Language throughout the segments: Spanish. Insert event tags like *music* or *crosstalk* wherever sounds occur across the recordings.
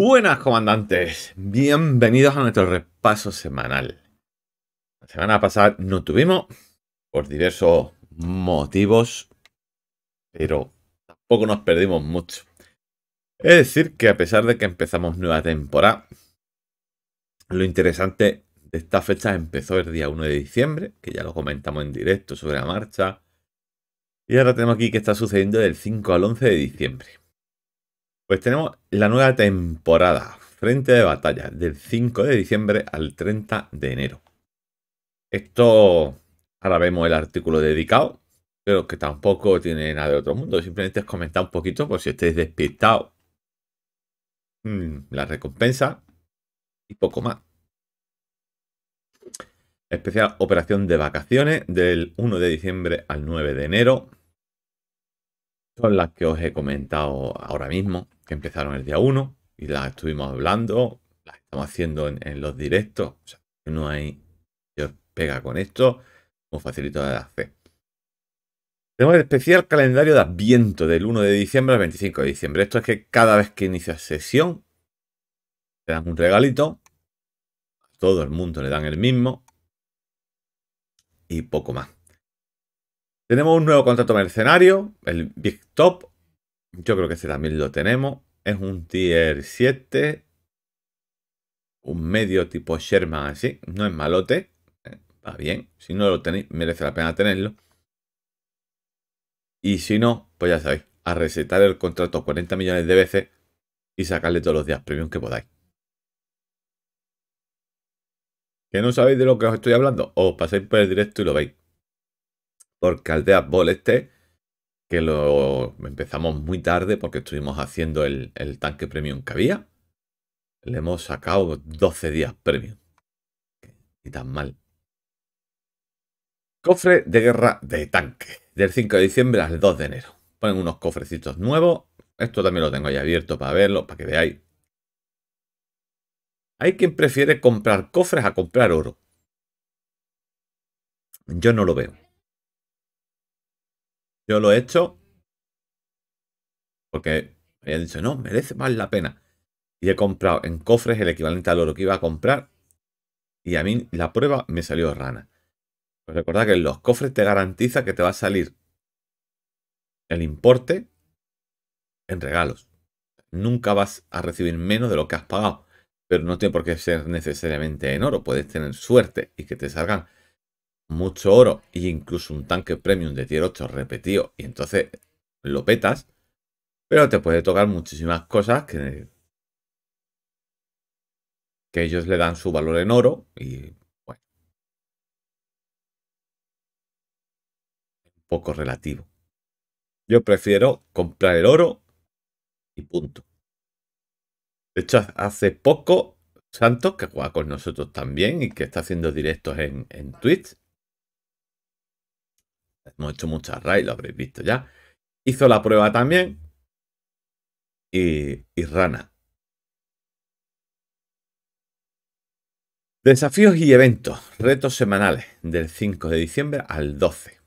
Buenas comandantes, bienvenidos a nuestro repaso semanal. La semana pasada no tuvimos por diversos motivos, pero tampoco nos perdimos mucho. Es decir, que a pesar de que empezamos nueva temporada, lo interesante de esta fecha empezó el día 1 de diciembre, que ya lo comentamos en directo sobre la marcha, y ahora tenemos aquí que está sucediendo del 5 al 11 de diciembre. Pues tenemos la nueva temporada, Frente de Batalla, del 5 de diciembre al 30 de enero. Esto, ahora vemos el artículo dedicado, pero que tampoco tiene nada de otro mundo. Simplemente es comentar un poquito por si estáis despistados. Mm, la recompensa y poco más. Especial operación de vacaciones del 1 de diciembre al 9 de enero. Son las que os he comentado ahora mismo empezaron el día 1 y las estuvimos hablando, las estamos haciendo en, los directos. no hay yo pega con esto, muy facilito de hacer. Tenemos el especial calendario de Adviento del 1 de diciembre al 25 de diciembre. Esto es que cada vez que inicias sesión, te dan un regalito. A todo el mundo le dan el mismo. Y poco más. Tenemos un nuevo contrato mercenario, el Big Top, yo creo que ese también lo tenemos. Es un tier 7. Un medio tipo Sherman así. No es malote. Eh, va bien. Si no lo tenéis, merece la pena tenerlo. Y si no, pues ya sabéis. A resetar el contrato 40 millones de veces. Y sacarle todos los días premium que podáis. Que no sabéis de lo que os estoy hablando. Os pasáis por el directo y lo veis. Porque Aldea Ball este que lo empezamos muy tarde porque estuvimos haciendo el, tanque premium que había. Le hemos sacado 12 días premium. Y tan mal. Cofre de guerra de tanque. Del 5 de diciembre al 2 de enero. Ponen unos cofrecitos nuevos. Esto también lo tengo ahí abierto para verlo, para que veáis. Hay quien prefiere comprar cofres a comprar oro. Yo no lo veo. Yo lo he hecho porque había dicho, no, merece más la pena. Y he comprado en cofres el equivalente al oro que iba a comprar. Y a mí la prueba me salió rana. Pues recordad que los cofres te garantiza que te va a salir el importe en regalos. Nunca vas a recibir menos de lo que has pagado. Pero no tiene por qué ser necesariamente en oro. Puedes tener suerte y que te salgan mucho oro e incluso un tanque premium de tier 8 repetido y entonces lo petas, pero te puede tocar muchísimas cosas que, que ellos le dan su valor en oro y bueno, poco relativo. Yo prefiero comprar el oro y punto. De hecho, hace poco Santos, que juega con nosotros también y que está haciendo directos en, en Twitch, Hemos hecho muchas lo habréis visto ya. Hizo la prueba también. Y, y rana. Desafíos y eventos. Retos semanales del 5 de diciembre al 12.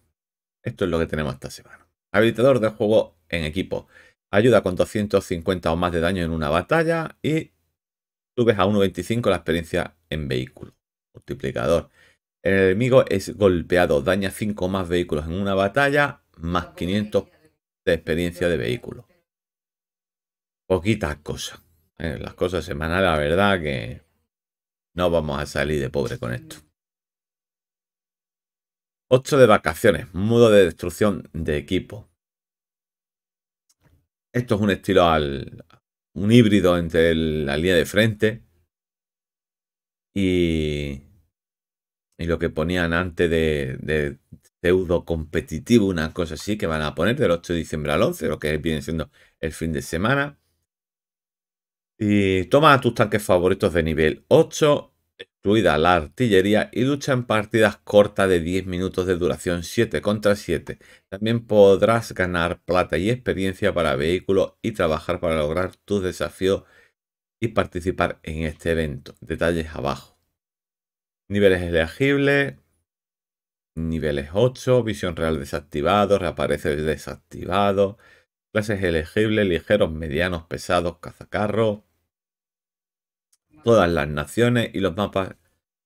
Esto es lo que tenemos esta semana. Habilitador de juego en equipo. Ayuda con 250 o más de daño en una batalla y subes a 1.25 la experiencia en vehículo. Multiplicador. El enemigo es golpeado, daña 5 más vehículos en una batalla, más 500 de experiencia de vehículo. Poquitas cosas. Eh, las cosas semanales, la verdad que no vamos a salir de pobre con esto. Ocho de vacaciones, modo de destrucción de equipo. Esto es un estilo al. un híbrido entre la línea de frente y y lo que ponían antes de, de pseudo competitivo, una cosa así, que van a poner del 8 de diciembre al 11, lo que viene siendo el fin de semana. Y toma tus tanques favoritos de nivel 8, incluida la artillería, y lucha en partidas cortas de 10 minutos de duración 7 contra 7. También podrás ganar plata y experiencia para vehículos y trabajar para lograr tus desafíos y participar en este evento. Detalles abajo. Niveles elegibles. Niveles 8. Visión real desactivado. Reaparece desactivado. Clases elegibles. Ligeros, medianos, pesados, cazacarros. Todas las naciones y los mapas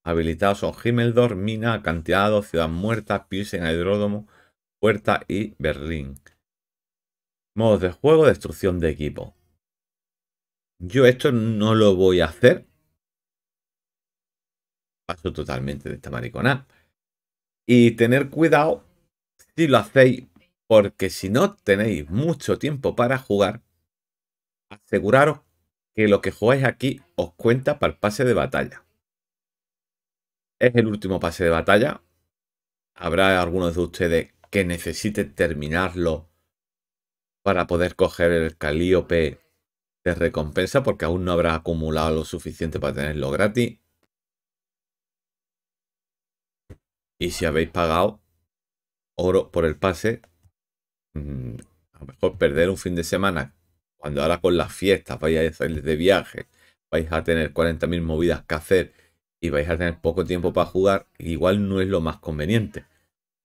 habilitados son Himmeldor, Mina, Acantilado, Ciudad Muerta, Pilsen, Aeródromo, Puerta y Berlín. Modos de juego, destrucción de equipo. Yo esto no lo voy a hacer paso totalmente de esta maricona. Y tener cuidado si lo hacéis, porque si no tenéis mucho tiempo para jugar, aseguraros que lo que jugáis aquí os cuenta para el pase de batalla. Es el último pase de batalla. Habrá algunos de ustedes que necesiten terminarlo para poder coger el calíope de recompensa porque aún no habrá acumulado lo suficiente para tenerlo gratis. Y si habéis pagado oro por el pase, mm, a lo mejor perder un fin de semana, cuando ahora con las fiestas vais a salir de viaje, vais a tener 40.000 movidas que hacer y vais a tener poco tiempo para jugar, igual no es lo más conveniente.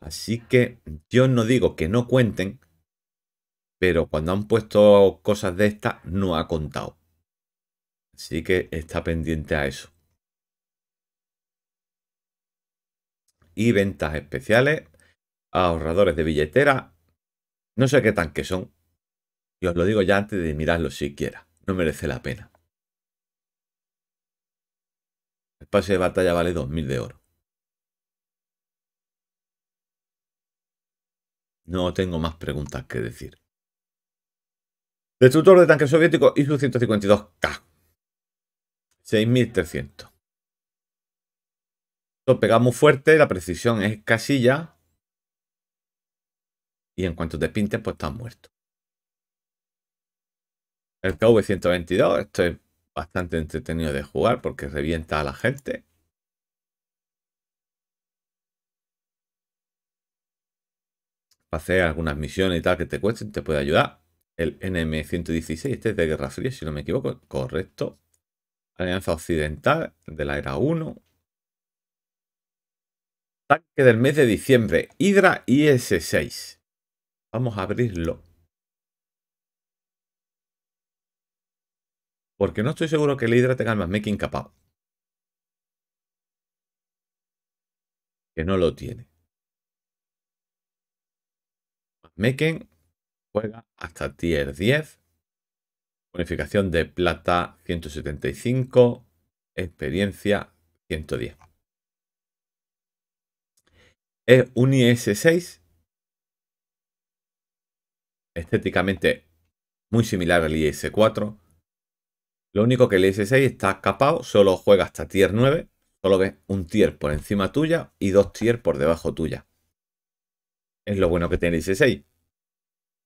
Así que yo no digo que no cuenten, pero cuando han puesto cosas de estas no ha contado. Así que está pendiente a eso. y ventas especiales, ahorradores de billetera, no sé qué tanques son. Y os lo digo ya antes de mirarlo siquiera, no merece la pena. El pase de batalla vale 2.000 de oro. No tengo más preguntas que decir. Destructor de tanques soviéticos ISU-152K. 6.300. Lo pegamos fuerte, la precisión es casilla. Y en cuanto te pintes, pues estás muerto. El KV-122, esto es bastante entretenido de jugar porque revienta a la gente. Para hacer algunas misiones y tal que te cuesten, te puede ayudar. El NM116, este es de Guerra Fría, si no me equivoco, correcto. Alianza Occidental de la Era 1. Tanque del mes de diciembre, Hydra IS-6. Vamos a abrirlo. Porque no estoy seguro que el Hydra tenga el making capaz. Que no lo tiene. Matchmaking juega hasta tier 10. Bonificación de plata 175. Experiencia 110. Es un IS-6. Estéticamente muy similar al IS-4. Lo único que el IS-6 está capado, solo juega hasta tier 9. Solo ves un tier por encima tuya y dos tier por debajo tuya. Es lo bueno que tiene el IS-6.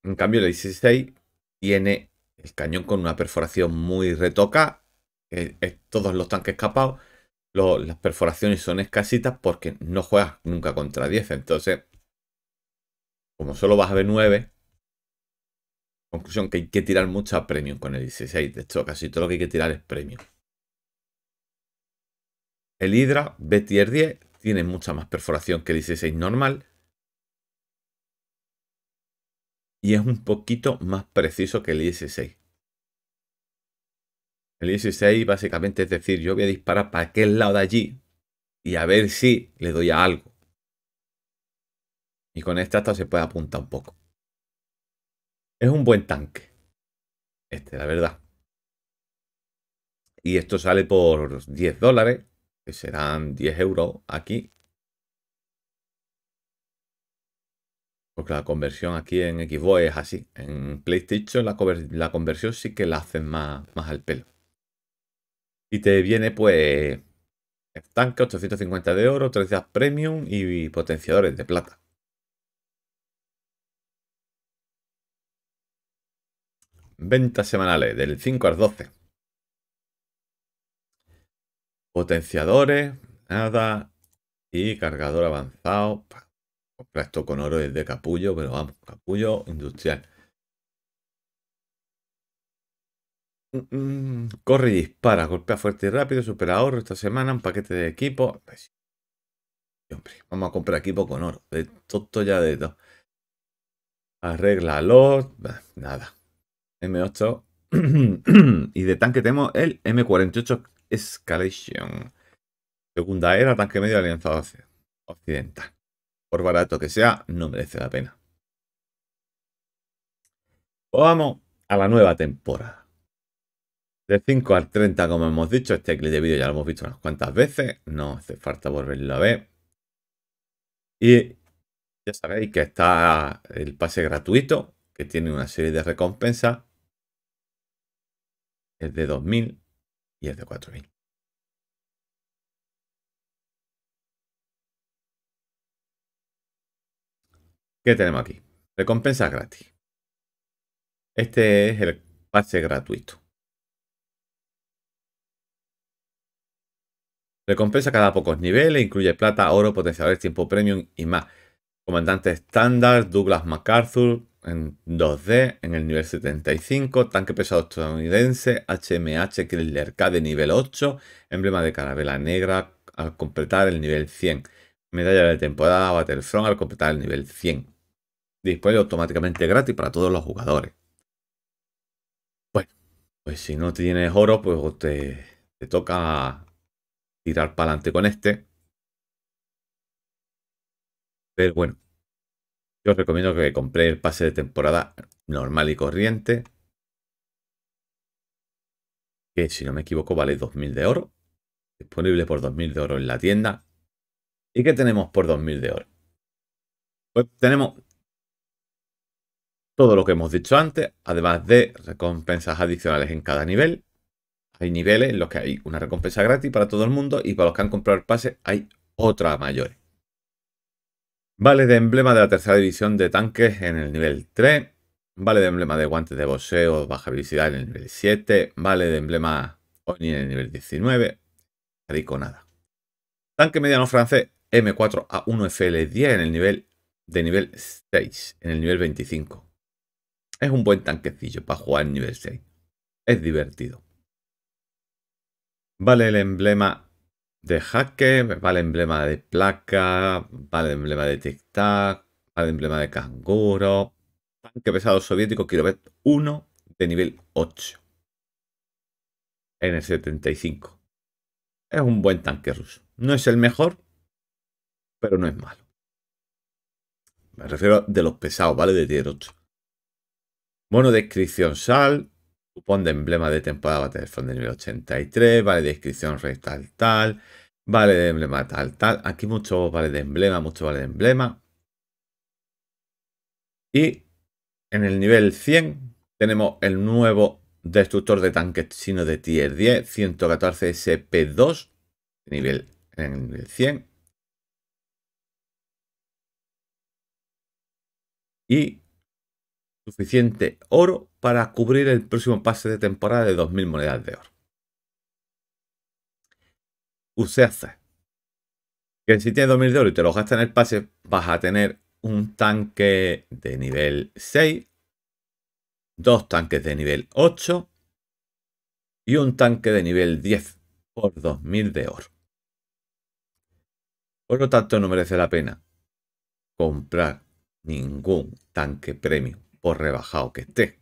En cambio, el IS-6 tiene el cañón con una perforación muy retoca. todos los tanques capados las perforaciones son escasitas porque no juegas nunca contra 10. Entonces, como solo vas a ver 9, conclusión que hay que tirar mucho a premium con el 16. De hecho, casi todo lo que hay que tirar es premium. El Hydra B tier 10 tiene mucha más perforación que el 16 normal. Y es un poquito más preciso que el 16. El 16 básicamente es decir, yo voy a disparar para aquel lado de allí y a ver si le doy a algo. Y con esta hasta se puede apuntar un poco. Es un buen tanque. Este, la verdad. Y esto sale por 10 dólares, que serán 10 euros aquí. Porque la conversión aquí en Xbox es así. En PlayStation la, la conversión sí que la hacen más al pelo. Y te viene pues estanque, 850 de oro, 3 premium y potenciadores de plata. Ventas semanales del 5 al 12. Potenciadores, nada. Y cargador avanzado. Compra esto con oro es de capullo, pero vamos, capullo industrial. Corre y dispara, golpea fuerte y rápido, Super ahorro esta semana, un paquete de equipo. vamos a comprar equipo con oro. De todo ya de todo. Arregla los. Nada. M8. *clears throat* y de tanque tenemos el M48 Escalation. Segunda era, tanque medio alianzado occidental. Por barato que sea, no merece la pena. Pues vamos a la nueva temporada. De 5 al 30, como hemos dicho, este clip de vídeo ya lo hemos visto unas cuantas veces, no hace falta volverlo a ver. Y ya sabéis que está el pase gratuito, que tiene una serie de recompensas. Es de 2.000 y es de 4.000. ¿Qué tenemos aquí? Recompensas gratis. Este es el pase gratuito. Recompensa cada pocos niveles, incluye plata, oro, potenciadores, tiempo premium y más. Comandante estándar, Douglas MacArthur en 2D en el nivel 75, tanque pesado estadounidense, HMH Killer K de nivel 8, emblema de carabela negra al completar el nivel 100, medalla de temporada Battlefront al completar el nivel 100. Disponible automáticamente gratis para todos los jugadores. Bueno, pues si no tienes oro, pues te toca tirar para adelante con este. Pero bueno, yo recomiendo que compré el pase de temporada normal y corriente. Que si no me equivoco vale 2.000 de oro. Disponible por 2.000 de oro en la tienda. ¿Y qué tenemos por 2.000 de oro? Pues tenemos todo lo que hemos dicho antes, además de recompensas adicionales en cada nivel, hay niveles en los que hay una recompensa gratis para todo el mundo y para los que han comprado el pase hay otra mayor. Vale de emblema de la tercera división de tanques en el nivel 3. Vale de emblema de guantes de boxeo, baja velocidad en el nivel 7. Vale de emblema Oni en el nivel 19. Rico nada. Tanque mediano francés M4A1FL10 en el nivel de nivel 6, en el nivel 25. Es un buen tanquecillo para jugar en nivel 6. Es divertido. Vale el emblema de jaque, vale el emblema de placa, vale el emblema de tic-tac, vale el emblema de canguro. Tanque pesado soviético, kilovet 1 de nivel 8. En 75. Es un buen tanque ruso. No es el mejor, pero no es malo. Me refiero de los pesados, ¿vale? De tier 8. Mono descripción sal. Cupón de emblema de temporada Battlefront de nivel 83, vale de inscripción rectal tal tal, vale de emblema tal tal. Aquí mucho vale de emblema, mucho vale de emblema. Y en el nivel 100 tenemos el nuevo destructor de tanques chino de tier 10, 114 SP2, nivel, en el nivel 100. Y suficiente oro para cubrir el próximo pase de temporada de 2.000 monedas de oro. Useaza. E. Que si tienes 2.000 de oro y te lo gastas en el pase, vas a tener un tanque de nivel 6, dos tanques de nivel 8 y un tanque de nivel 10 por 2.000 de oro. Por lo tanto, no merece la pena comprar ningún tanque premium rebajado que esté.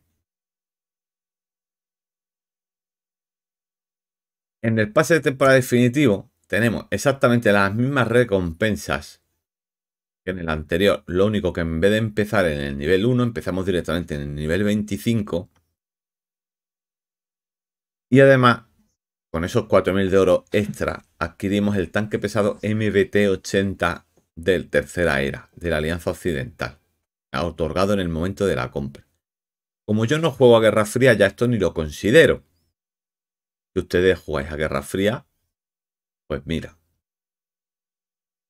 En el pase de temporada definitivo tenemos exactamente las mismas recompensas que en el anterior. Lo único que en vez de empezar en el nivel 1, empezamos directamente en el nivel 25. Y además, con esos 4.000 de oro extra, adquirimos el tanque pesado MBT-80 del tercera era, de la Alianza Occidental otorgado en el momento de la compra. Como yo no juego a Guerra Fría, ya esto ni lo considero. Si ustedes jugáis a Guerra Fría, pues mira.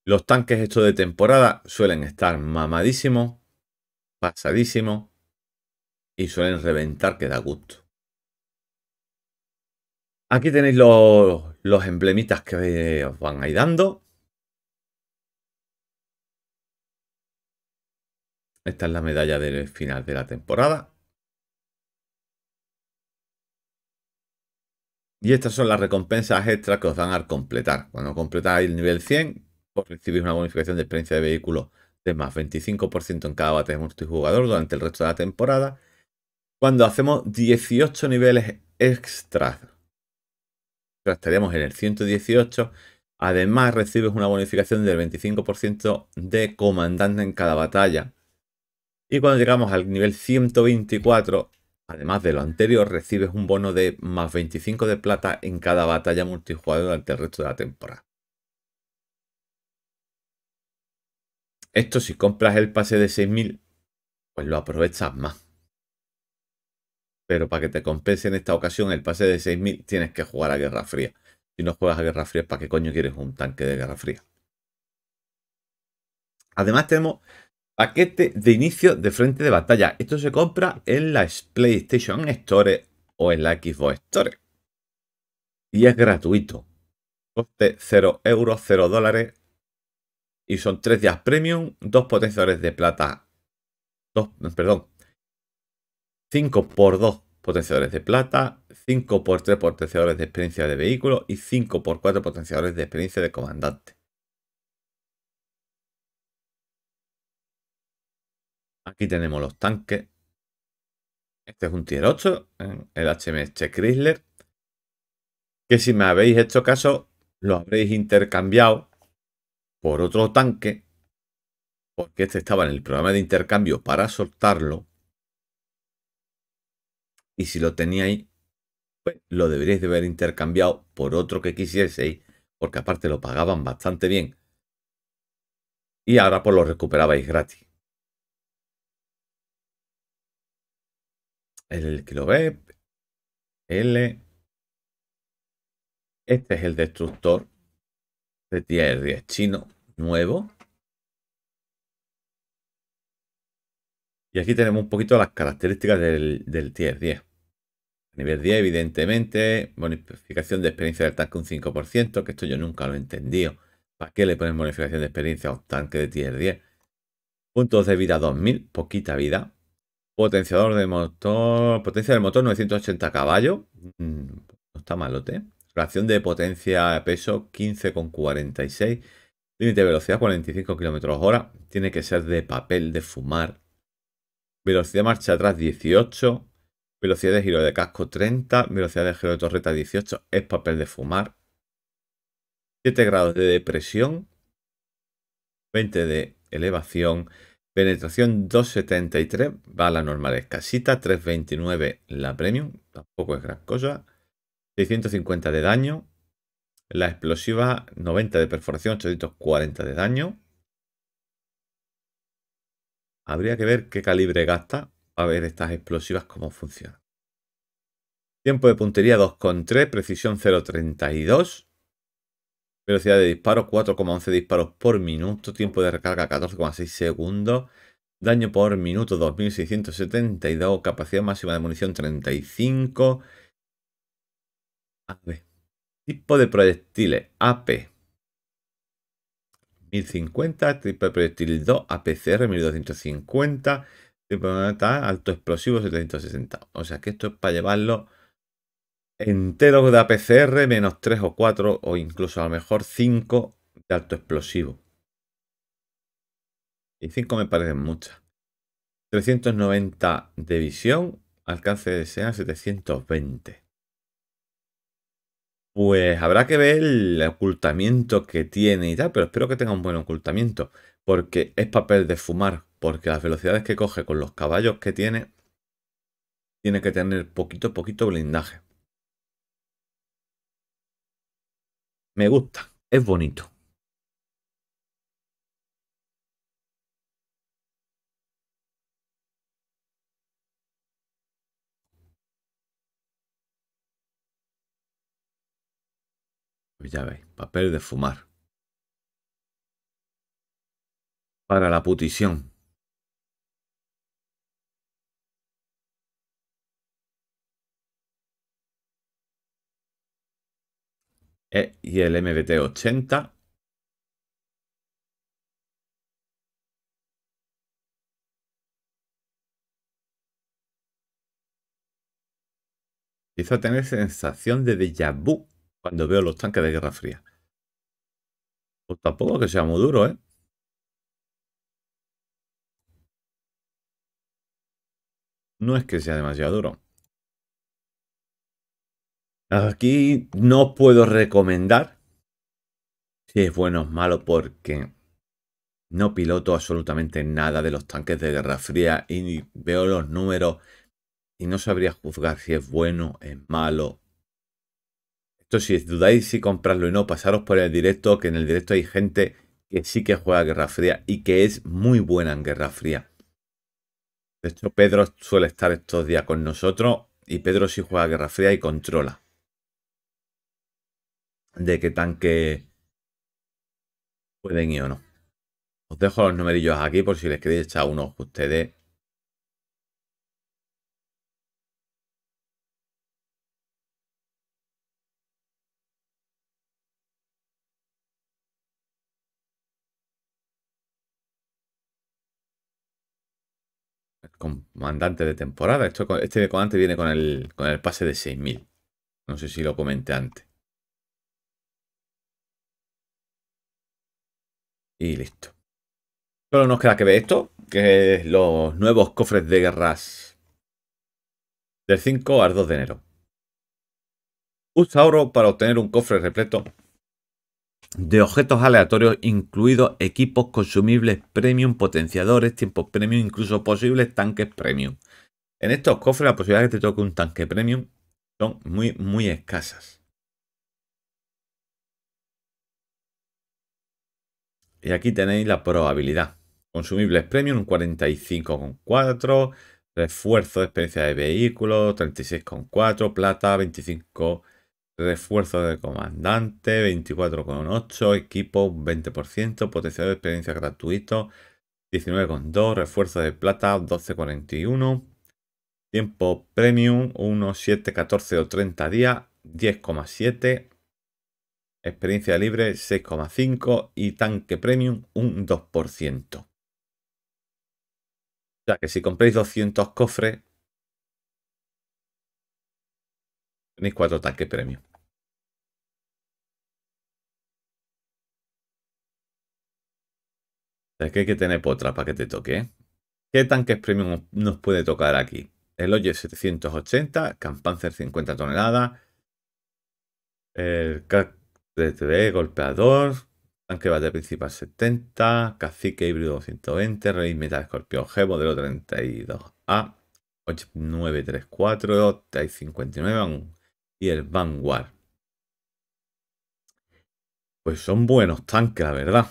Los tanques estos de temporada suelen estar mamadísimos, pasadísimos y suelen reventar que da gusto. Aquí tenéis los, los emblemitas que os van a ir dando. Esta es la medalla del final de la temporada. Y estas son las recompensas extras que os dan al completar. Cuando completáis el nivel 100, pues recibís una bonificación de experiencia de vehículo de más 25% en cada batalla multijugador durante el resto de la temporada. Cuando hacemos 18 niveles extras, estaríamos en el 118. Además, recibes una bonificación del 25% de comandante en cada batalla. Y cuando llegamos al nivel 124, además de lo anterior, recibes un bono de más 25 de plata en cada batalla multijugador durante el resto de la temporada. Esto si compras el pase de 6.000, pues lo aprovechas más. Pero para que te compense en esta ocasión el pase de 6.000 tienes que jugar a Guerra Fría. Si no juegas a Guerra Fría, ¿para qué coño quieres un tanque de Guerra Fría? Además tenemos Paquete de inicio de frente de batalla. Esto se compra en la PlayStation Store o en la Xbox Store. Y es gratuito. Coste 0 euros, 0 dólares. Y son 3 días premium, 2 potenciadores de plata. perdón. 5 x 2 potenciadores de plata, 5 x 3 potenciadores de experiencia de vehículo y 5 x 4 potenciadores de experiencia de comandante. Aquí tenemos los tanques. Este es un tier 8, ¿eh? el HMS Chrysler. Que si me habéis hecho caso, lo habréis intercambiado por otro tanque. Porque este estaba en el programa de intercambio para soltarlo. Y si lo teníais, pues lo deberíais de haber intercambiado por otro que quisieseis. Porque aparte lo pagaban bastante bien. Y ahora pues lo recuperabais gratis. el que L. Este es el destructor de tier 10 chino nuevo. Y aquí tenemos un poquito las características del, tier 10. A nivel 10, evidentemente, bonificación de experiencia del tanque un 5%, que esto yo nunca lo he entendido. ¿Para qué le ponen bonificación de experiencia a un tanque de tier 10? Puntos de vida 2000, poquita vida. Potenciador de motor. Potencia del motor 980 caballos. Mm, no está malote. Relación de potencia de peso 15,46. Límite de velocidad 45 km hora. Tiene que ser de papel, de fumar. Velocidad de marcha atrás 18. Velocidad de giro de casco 30. Velocidad de giro de torreta 18. Es papel de fumar. 7 grados de depresión. 20 de elevación. Penetración 273 va a la normal escasita, 329 la premium, tampoco es gran cosa. 650 de daño. La explosiva 90 de perforación, 840 de daño. Habría que ver qué calibre gasta para ver estas explosivas cómo funcionan. Tiempo de puntería 2,3, precisión 0,32. Velocidad de disparo 4,11 disparos por minuto. Tiempo de recarga 14,6 segundos. Daño por minuto 2672. Capacidad máxima de munición 35. A ver. Tipo de proyectiles AP 1050. Tipo de proyectil 2 APCR 1250. Tipo de alto explosivo 760. O sea que esto es para llevarlo enteros de APCR menos 3 o 4 o incluso a lo mejor 5 de alto explosivo. Y 5 me parecen muchas. 390 de visión, alcance de SEA 720. Pues habrá que ver el ocultamiento que tiene y tal, pero espero que tenga un buen ocultamiento, porque es papel de fumar, porque las velocidades que coge con los caballos que tiene, tiene que tener poquito poquito blindaje. Me gusta, es bonito. ya veis, papel de fumar. Para la putición. E y el MBT 80. a tener sensación de déjà vu cuando veo los tanques de Guerra Fría. Pues tampoco que sea muy duro, ¿eh? No es que sea demasiado duro. Aquí no puedo recomendar si es bueno o malo porque no piloto absolutamente nada de los tanques de Guerra Fría y veo los números y no sabría juzgar si es bueno, o es malo. Esto si dudáis si comprarlo y no, pasaros por el directo, que en el directo hay gente que sí que juega Guerra Fría y que es muy buena en Guerra Fría. De hecho, Pedro suele estar estos días con nosotros y Pedro sí juega Guerra Fría y controla de qué tanque pueden ir o no. Os dejo los numerillos aquí por si les queréis echar unos ustedes. comandante de temporada. Esto, este comandante viene con el, con el pase de 6.000. No sé si lo comenté antes. Y listo. Solo nos queda que ver esto, que es los nuevos cofres de guerras del 5 al 2 de enero. Usa oro para obtener un cofre repleto de objetos aleatorios, incluidos equipos consumibles premium, potenciadores, tiempos premium, incluso posibles tanques premium. En estos cofres la posibilidad de que te toque un tanque premium son muy, muy escasas. Y aquí tenéis la probabilidad. Consumibles premium 45,4, refuerzo de experiencia de vehículo 36,4, plata 25, refuerzo de comandante 24,8, equipo 20%, potencial de experiencia gratuito 19,2, refuerzo de plata 12,41, tiempo premium 1, 7, 14 o 30 días 10,7, Experiencia libre 6,5% y tanque premium un 2%. O sea que si compréis 200 cofres, tenéis 4 tanques premium. O que hay que tener potra para que te toque. ¿eh? ¿Qué tanques premium nos puede tocar aquí? El Oye 780, Campanzer 50 toneladas, el CAC. 3 3D, golpeador, tanque base principal 70, cacique híbrido 220, rey metal escorpión G, modelo 32A, 8934, TI-59 y el Vanguard. Pues son buenos tanques, la verdad.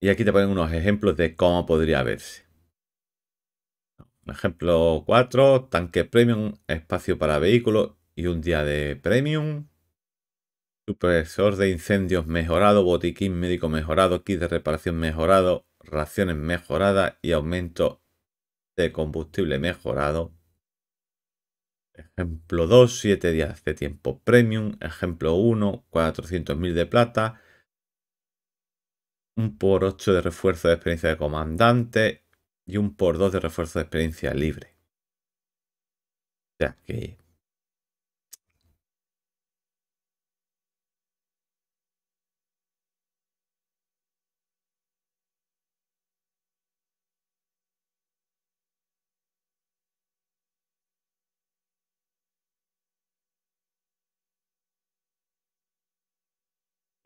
Y aquí te ponen unos ejemplos de cómo podría verse. Ejemplo 4, tanque premium, espacio para vehículos y un día de premium. Supresor de incendios mejorado, botiquín médico mejorado, kit de reparación mejorado, raciones mejoradas y aumento de combustible mejorado. Ejemplo 2, 7 días de tiempo premium. Ejemplo 1, 400.000 de plata. Un por 8 de refuerzo de experiencia de comandante y un por dos de refuerzo de experiencia libre. O que...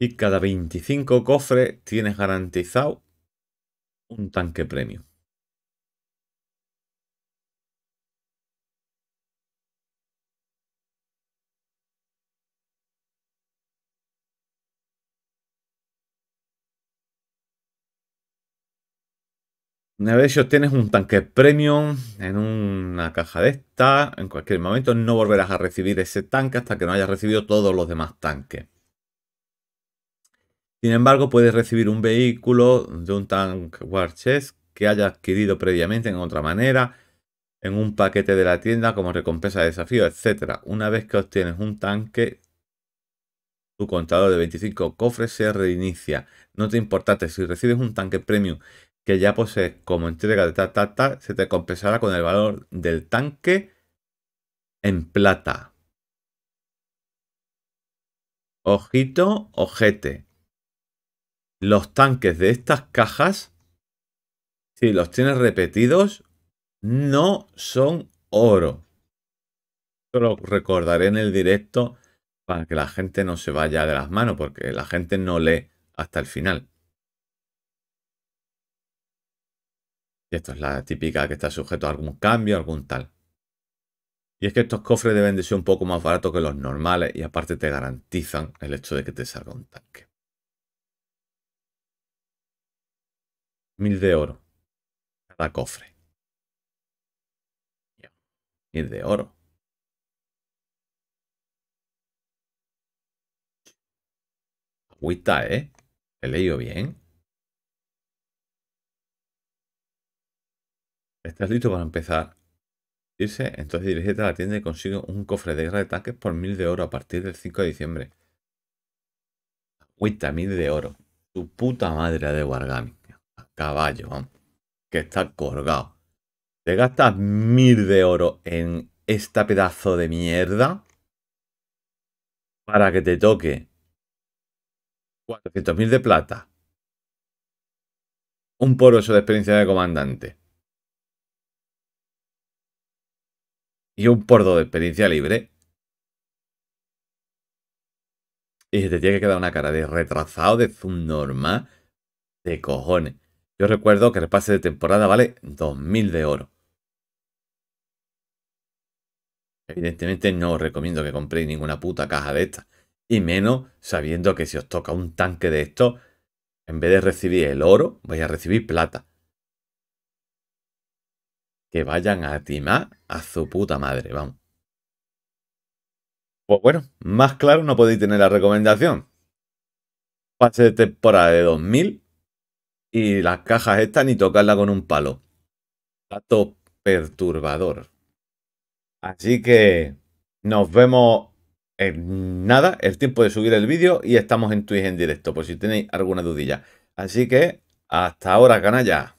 Y cada 25 cofres tienes garantizado un tanque premio. Una vez que obtienes un tanque premium en una caja de esta, en cualquier momento no volverás a recibir ese tanque hasta que no hayas recibido todos los demás tanques. Sin embargo, puedes recibir un vehículo de un tanque War Chest que haya adquirido previamente en otra manera, en un paquete de la tienda como recompensa de desafío, etc. Una vez que obtienes un tanque, tu contador de 25 cofres se reinicia. No te importa si recibes un tanque premium que ya posees como entrega de ta, ta, se te compensará con el valor del tanque en plata. Ojito, ojete. Los tanques de estas cajas, si los tienes repetidos, no son oro. Esto recordaré en el directo para que la gente no se vaya de las manos, porque la gente no lee hasta el final. Y esto es la típica que está sujeto a algún cambio, algún tal. Y es que estos cofres deben de ser un poco más baratos que los normales y aparte te garantizan el hecho de que te salga un tanque. Mil de oro. Cada cofre. Mil de oro. Agüita, ¿eh? He leído bien. ¿Estás listo para empezar? Irse, entonces dirígete a la tienda y consigue un cofre de guerra de tanques por mil de oro a partir del 5 de diciembre. Agüita, mil de oro. Tu puta madre de Wargaming. Caballo, vamos. Que está colgado. Te gastas mil de oro en esta pedazo de mierda para que te toque 400.000 de plata. Un poroso de experiencia de comandante. y un por de experiencia libre. Y te tiene que quedar una cara de retrasado, de normal de cojones. Yo recuerdo que el pase de temporada vale 2.000 de oro. Evidentemente no os recomiendo que compréis ninguna puta caja de estas. Y menos sabiendo que si os toca un tanque de esto en vez de recibir el oro, voy a recibir plata que vayan a timar a su puta madre, vamos. Pues bueno, más claro no podéis tener la recomendación. Pase de temporada de 2000 y las cajas estas ni tocarla con un palo. Dato perturbador. Así que nos vemos en nada. El tiempo de subir el vídeo y estamos en Twitch en directo por si tenéis alguna dudilla. Así que hasta ahora, canalla.